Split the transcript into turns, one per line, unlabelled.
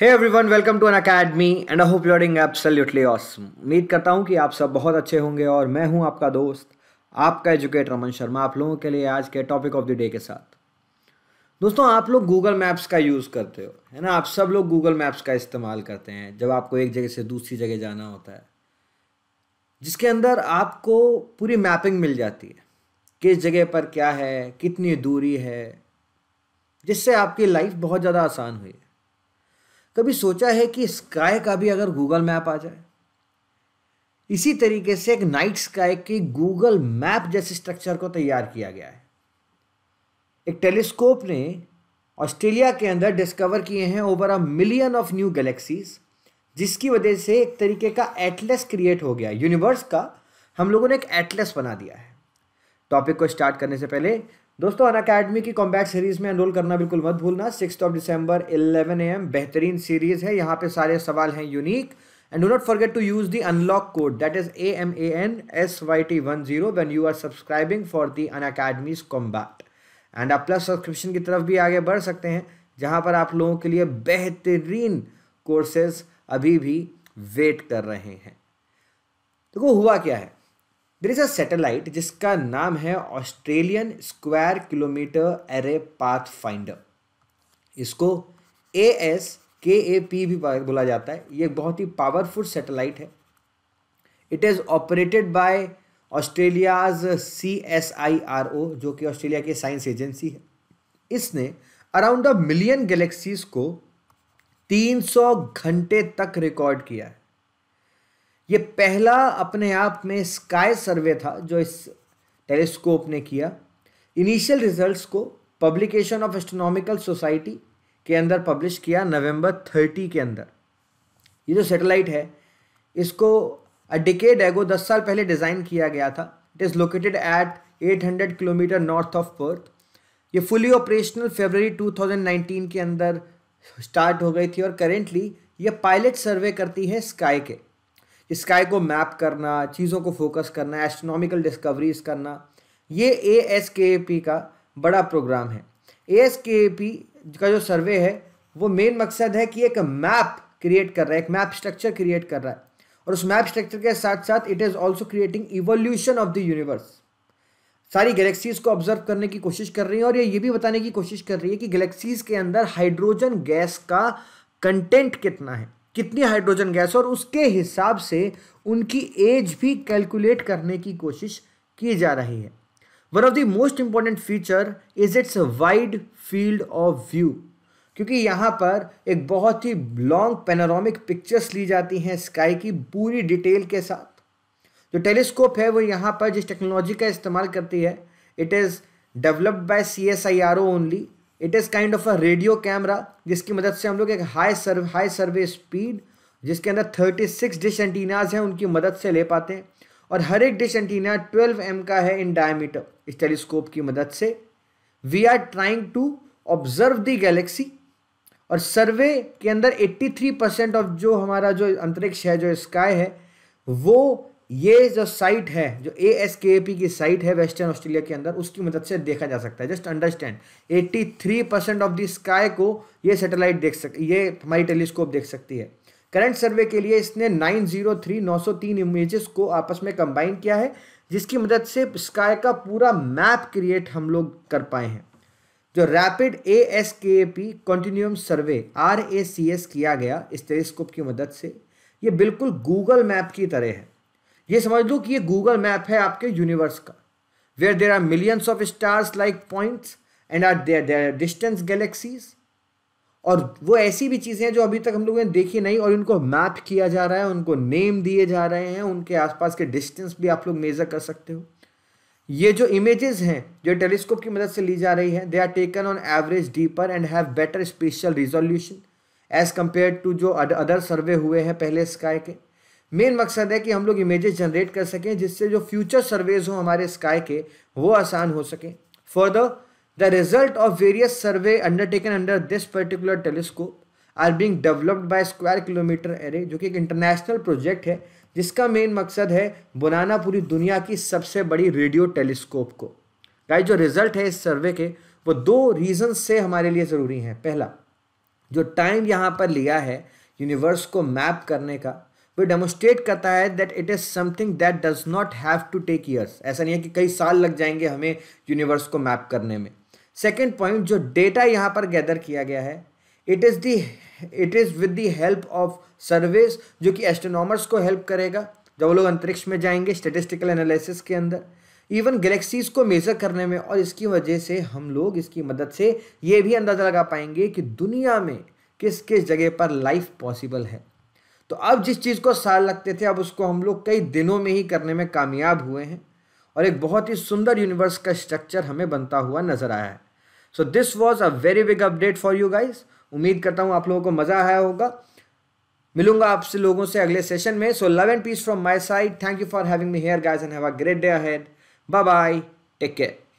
hey one welcome to Unacademy and I hope you are absolutely awesome उम्मीद करता हूँ कि आप सब बहुत अच्छे होंगे और मैं हूँ आपका दोस्त आपका एजुकेटर रमन शर्मा आप लोगों के लिए आज के टॉपिक ऑफ द डे के साथ दोस्तों आप लोग गूगल मैप्स का यूज़ करते हो है ना आप सब लोग गूगल मैप्स का इस्तेमाल करते हैं जब आपको एक जगह से दूसरी जगह जाना होता है जिसके अंदर आपको पूरी मैपिंग मिल जाती है किस जगह पर क्या है कितनी दूरी है जिससे आपकी लाइफ बहुत ज़्यादा आसान हुई कभी सोचा है कि स्काई का भी अगर गूगल मैप आ जाए इसी तरीके से एक नाइट स्काई के गूगल मैप जैसे स्ट्रक्चर को तैयार किया गया है एक टेलीस्कोप ने ऑस्ट्रेलिया के अंदर डिस्कवर किए हैं over a million of new galaxies जिसकी वजह से एक तरीके का एटलस क्रिएट हो गया यूनिवर्स का हम लोगों ने एक एटलस बना दिया है टॉपिक को स्टार्ट करने से पहले दोस्तों अन अकेडमी की कॉम्बैक्ट सीरीज़ में एनरोल करना बिल्कुल मत भूलना सिक्स ऑफ दिसंबर 11 एम बेहतरीन सीरीज़ है यहाँ पे सारे सवाल हैं unique and do not forget to use the unlock code that is A M A N S Y T one zero when you are subscribing for the Unacademy's combat and आप plus subscription की तरफ भी आगे बढ़ सकते हैं जहाँ पर आप लोगों के लिए बेहतरीन कोर्सेज अभी भी वेट कर रहे हैं देखो तो हुआ क्या है देर इज़ अ सैटेलाइट जिसका नाम है ऑस्ट्रेलियन स्क्वायर किलोमीटर एरे पाथ फाइंडर इसको A S K A P भी बोला जाता है ये बहुत ही पावरफुल सैटेलाइट है it is operated by Australia's C S I R O जो कि ऑस्ट्रेलिया की साइंस एजेंसी है इसने अराउंड अ मिलियन गैलेक्सीज को 300 घंटे तक रिकॉर्ड किया है ये पहला अपने आप में स्काई सर्वे था जो इस टेलीस्कोप ने किया इनिशियल रिजल्ट्स को पब्लिकेशन ऑफ एस्ट्रोनॉमिकल सोसाइटी के अंदर पब्लिश किया नवंबर थर्टी के अंदर ये जो सैटेलाइट है इसको अ डिकेड एगो दस साल पहले डिज़ाइन किया गया था it is located at 800 kilometre north of Perth ये फुली ऑपरेशनल फेबररी 2019 के अंदर स्टार्ट हो गई थी और करेंटली ये पायलट सर्वे करती है स्काई के स्काई को मैप करना चीज़ों को फोकस करना एस्ट्रोनॉमिकल डिस्कवरीज करना ये ए एस के ए पी का बड़ा प्रोग्राम है ए एस के पी का जो सर्वे है वो मेन मकसद है कि एक मैप क्रिएट कर रहा है एक मैप स्ट्रक्चर क्रिएट कर रहा है और उस मैप स्ट्रक्चर के साथ साथ it is also creating evolution of the universe सारी गैलेक्सीज़ को ऑब्जर्व करने की कोशिश कर रही है और ये ये भी बताने की कोशिश कर रही है कि गैलेक्सीज़ के अंदर हाइड्रोजन गैस का कंटेंट कितना है कितनी हाइड्रोजन गैस और उसके हिसाब से उनकी एज भी कैलकुलेट करने की कोशिश की जा रही है one of the most important feature is its wide field of view क्योंकि यहाँ पर एक बहुत ही लॉन्ग पेनारोमिक पिक्चर्स ली जाती हैं स्काई की पूरी डिटेल के साथ जो टेलीस्कोप है वो यहाँ पर जिस टेक्नोलॉजी का इस्तेमाल करती है it is developed by C S I R O only it is kind of a radio camera जिसकी मदद से हम लोग एक high survey high survey speed जिसके अंदर थर्टी सिक्स डिश एंटीनाज हैं उनकी मदद से ले पाते हैं और हर एक डिश एंटीना ट्वेल्व एम का है इन डायमीटर इस टेलीस्कोप की मदद से we are trying to observe the galaxy और सर्वे के अंदर 83 परसेंट ऑफ जो हमारा जो अंतरिक्ष है जो स्काई है वो ये जो साइट है जो ए एस के पी की साइट है वेस्टर्न ऑस्ट्रेलिया के अंदर उसकी मदद से देखा जा सकता है just understand 83 percent of the sky को ये सैटेलाइट देख सक ये हमारी टेलीस्कोप देख सकती है करंट सर्वे के लिए इसने 903 जीरो इमेजेस को आपस में कंबाइन किया है जिसकी मदद से स्काई का पूरा मैप क्रिएट हम लोग कर पाए हैं जो rapid A S K A P continuum survey R A C S किया गया इस टेलीस्कोप की मदद से ये बिल्कुल गूगल मैप की तरह है ये समझ लो कि ये गूगल मैप है आपके यूनिवर्स का where there are millions of stars like points and are there there distance galaxies और वो ऐसी भी चीज़ें हैं जो अभी तक हम लोगों ने देखी नहीं और उनको मैप किया जा रहा है उनको नेम दिए जा रहे हैं उनके आसपास के डिस्टेंस भी आप लोग मेज़र कर सकते हो ये जो इमेजेस हैं जो टेलीस्कोप की मदद से ली जा रही है they are taken on average deeper and have better special resolution as compared to जो अदर सर्वे हुए हैं पहले स्काई के मेन मकसद है कि हम लोग इमेजेस जनरेट कर सकें जिससे जो फ्यूचर सर्वेज हों हमारे स्काई के वो आसान हो सकें further the result of various survey undertaken under this particular telescope are being developed by square kilometre array जो कि एक इंटरनेशनल प्रोजेक्ट है जिसका मेन मकसद है बनाना पूरी दुनिया की सबसे बड़ी रेडियो टेलीस्कोप को गाइस जो रिजल्ट है इस सर्वे के वो दो रीजन से हमारे लिए ज़रूरी हैं पहला जो टाइम यहाँ पर लिया है यूनिवर्स को मैप करने का वो डेमोस्ट्रेट करता है that it is something that does not have to take years ऐसा नहीं है कि कई साल लग जाएंगे हमें यूनिवर्स को मैप करने में सेकेंड पॉइंट जो डेटा यहाँ पर गैदर किया गया है it is the it is with the help of surveys जो कि एस्ट्रोनॉमर्स को हेल्प करेगा जब वो लोग अंतरिक्ष में जाएंगे स्टेटिस्टिकल एनालिसिस के अंदर इवन गैलेक्सीज को मेज़र करने में और इसकी वजह से हम लोग इसकी मदद से ये भी अंदाज़ा लगा पाएंगे कि दुनिया में किस किस जगह पर लाइफ पॉसिबल है तो अब जिस चीज़ को साल लगते थे अब उसको हम लोग कई दिनों में ही करने में कामयाब हुए हैं और एक बहुत ही सुंदर यूनिवर्स का स्ट्रक्चर हमें बनता हुआ नज़र आया है so this was a very big update for you guys उम्मीद करता हूँ आप लोगों को मज़ा आया होगा मिलूंगा आपसे लोगों से अगले सेशन में so love and peace from my side thank you for having me here guys and have a great day ahead bye bye take care